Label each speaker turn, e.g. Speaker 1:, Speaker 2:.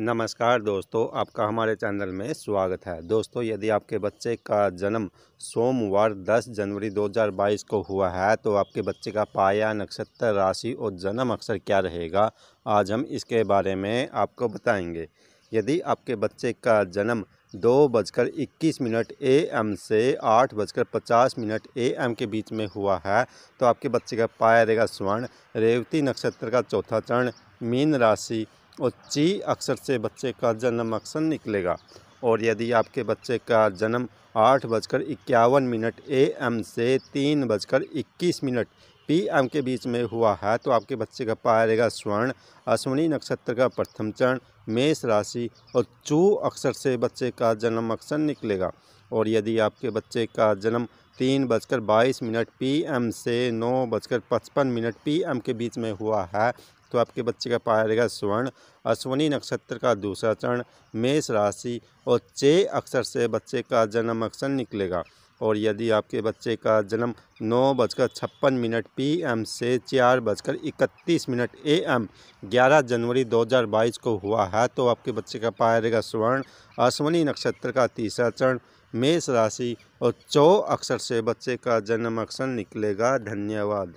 Speaker 1: नमस्कार दोस्तों आपका हमारे चैनल में स्वागत है दोस्तों यदि आपके बच्चे का जन्म सोमवार 10 जनवरी 2022 को हुआ है तो आपके बच्चे का पाया नक्षत्र राशि और जन्म अक्षर क्या रहेगा आज हम इसके बारे में आपको बताएंगे यदि आपके बच्चे का जन्म दो बजकर इक्कीस मिनट ए एम से आठ बजकर पचास मिनट ए एम के बीच में हुआ है तो आपके बच्चे का पाया रहेगा स्वर्ण रेवती नक्षत्र का चौथा चरण मीन राशि और ची अक्षर से बच्चे का जन्म अक्षर निकलेगा और यदि आपके बच्चे का जन्म आठ बजकर इक्यावन मिनट ए एम से तीन बजकर इक्कीस मिनट एम के बीच में हुआ है तो आपके बच्चे का पाया स्वर्ण अश्वनी नक्षत्र का प्रथम चरण मेष राशि और चू अक्षर से बच्चे का जन्म अक्षर निकलेगा और यदि आपके बच्चे का जन्म तीन बजकर बाईस मिनट पीएम से नौ बजकर पचपन मिनट पीएम के बीच में हुआ है तो आपके बच्चे का पाया स्वर्ण अश्वनी नक्षत्र का दूसरा चरण मेष राशि और चे अक्षर से बच्चे का जन्म अक्षर निकलेगा और यदि आपके बच्चे का जन्म नौ बजकर छप्पन मिनट पी एम से चार बजकर इकतीस मिनट ए एम ग्यारह जनवरी 2022 को हुआ है तो आपके बच्चे का पाया जाएगा स्वर्ण अश्वनी नक्षत्र का तीसरा चरण मेष राशि और चौ अक्षर से बच्चे का जन्म अक्षर निकलेगा धन्यवाद